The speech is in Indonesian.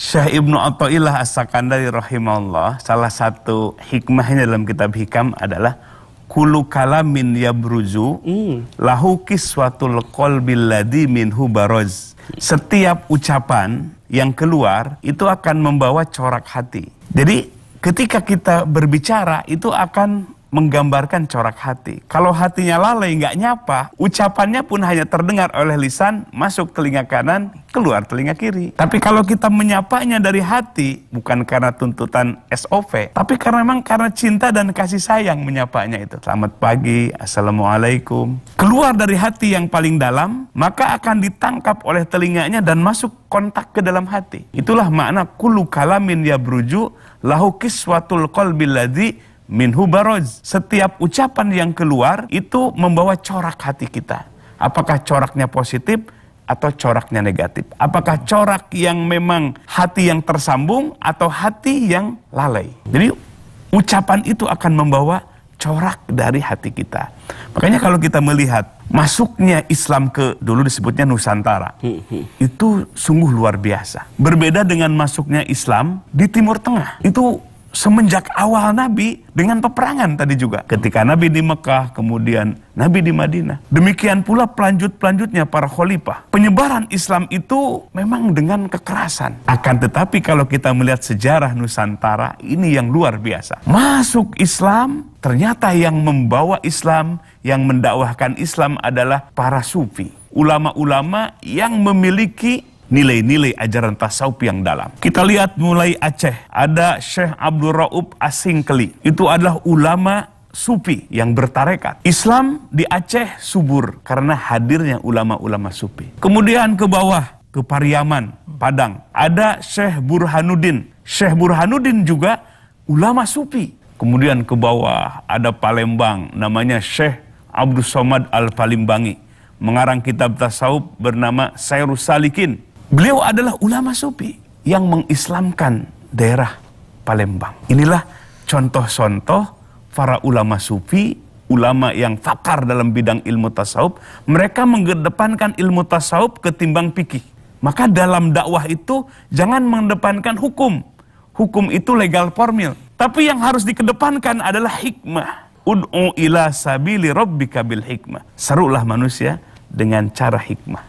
Syekh Ibnu Athaillah As-Sakandari rahimahullah salah satu hikmahnya dalam kitab hikam adalah kulu kalamin yabruzu mm. lahu kiswatul qalbil ladhi minhu baroz. Setiap ucapan yang keluar itu akan membawa corak hati. Jadi ketika kita berbicara itu akan menggambarkan corak hati. Kalau hatinya lalai, nggak nyapa, ucapannya pun hanya terdengar oleh lisan, masuk telinga kanan, keluar telinga kiri. Tapi kalau kita menyapanya dari hati, bukan karena tuntutan SOP, tapi karena memang karena cinta dan kasih sayang menyapanya itu. Selamat pagi, Assalamualaikum. Keluar dari hati yang paling dalam, maka akan ditangkap oleh telinganya dan masuk kontak ke dalam hati. Itulah makna kulu kalamin ya beruju lahu kiswatul kol ladzi minhu baroj. Setiap ucapan yang keluar itu membawa corak hati kita. Apakah coraknya positif atau coraknya negatif? Apakah corak yang memang hati yang tersambung atau hati yang lalai? Jadi ucapan itu akan membawa corak dari hati kita. Makanya kalau kita melihat masuknya Islam ke dulu disebutnya Nusantara, hmm. itu sungguh luar biasa. Berbeda dengan masuknya Islam di Timur Tengah. Itu semenjak awal Nabi dengan peperangan tadi juga. Ketika Nabi di Mekah, kemudian Nabi di Madinah. Demikian pula pelanjut-pelanjutnya para khalifah. Penyebaran Islam itu memang dengan kekerasan. Akan tetapi kalau kita melihat sejarah Nusantara, ini yang luar biasa. Masuk Islam, ternyata yang membawa Islam, yang mendakwahkan Islam adalah para sufi. Ulama-ulama yang memiliki nilai-nilai ajaran tasawuf yang dalam. Kita lihat mulai Aceh, ada Syekh Abdul Raub Asingkeli. Itu adalah ulama sufi yang bertarekat. Islam di Aceh subur karena hadirnya ulama-ulama sufi. Kemudian ke bawah, ke Pariaman, Padang. Ada Syekh Burhanuddin. Syekh Burhanuddin juga ulama sufi. Kemudian ke bawah ada Palembang, namanya Syekh Abdul Somad Al-Palimbangi. Mengarang kitab tasawuf bernama Sayru Salikin. Beliau adalah ulama sufi yang mengislamkan daerah Palembang. Inilah contoh-contoh para ulama sufi, ulama yang fakar dalam bidang ilmu tasawuf. Mereka mengedepankan ilmu tasawuf ketimbang pikih. Maka dalam dakwah itu jangan mengedepankan hukum. Hukum itu legal formil. Tapi yang harus dikedepankan adalah hikmah. Ud'u ila sabili rabbika bil hikmah. Serulah manusia dengan cara hikmah.